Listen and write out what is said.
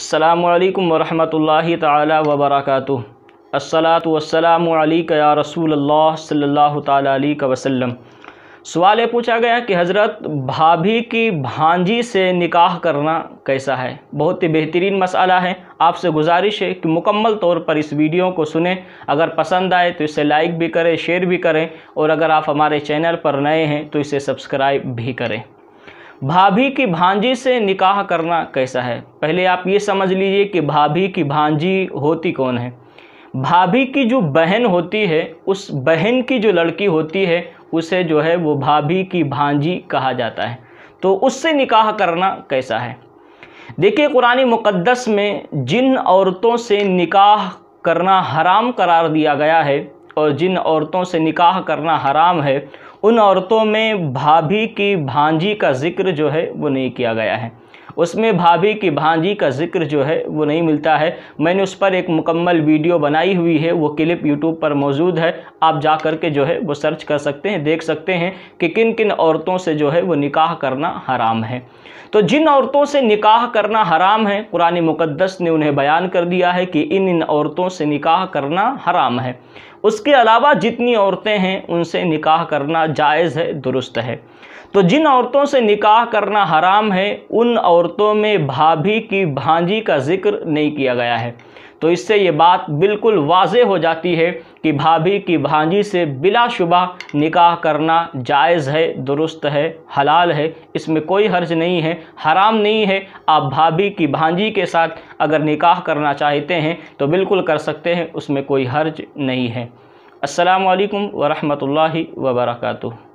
अल्लाम वरम् ताली वबरक अस्सलात वसलाम या रसूल अल्लाह सल्लल्लाहु ताली वसल्लम सवाल ये पूछा गया कि हज़रत भाभी की भांजी से निकाह करना कैसा है बहुत ही बेहतरीन मसाला है आपसे गुजारिश है कि मुकम्मल तौर पर इस वीडियो को सुने अगर पसंद आए तो इसे लाइक भी करें शेयर भी करें और अगर आप हमारे चैनल पर नए हैं तो इसे सब्सक्राइब भी करें भाभी की भांजी से निकाह करना कैसा है पहले आप ये समझ लीजिए कि भाभी की भांजी होती कौन है भाभी की जो बहन होती है उस बहन की जो लड़की होती है उसे जो है वो भाभी की भांजी कहा जाता है तो उससे निकाह करना कैसा है देखिए कुरानी मुक़दस में जिन औरतों से निकाह करना हराम करार दिया गया है और जिन औरतों से निकाह करना हराम है उन औरतों में भाभी की भांजी का ज़िक्र जो है वो नहीं किया गया है उसमें भाभी की भांजी का जिक्र जो है वो नहीं मिलता है मैंने उस पर एक मुकम्मल वीडियो बनाई हुई है वो क्लिप यूट्यूब पर मौजूद है आप जा कर के जो है वो सर्च कर सकते हैं देख सकते हैं कि किन किन औरतों से जो है वो निकाह करना हराम है तो जिन औरतों से निकाह करना हराम है कुरान मुकद्दस ने उन्हें बयान कर दिया है कि इन इन औरतों से निकाह करना हराम है उसके अलावा जितनी औरतें हैं उनसे निकाह करना जायज़ है दुरुस्त है तो जिन औरतों से निकाह करना हराम है उन औरतों में भाभी की भांजी का जिक्र नहीं किया गया है तो इससे ये बात बिल्कुल वाज हो जाती है कि भाभी की भांजी से बिलाशुबा निकाह करना जायज़ है दुरुस्त है हलाल है इसमें कोई हर्ज नहीं है हराम नहीं है आप भाभी की भांजी के साथ अगर निकाह करना चाहते हैं तो बिल्कुल कर सकते हैं उसमें कोई हर्ज नहीं है असलकम वरहमल वर्का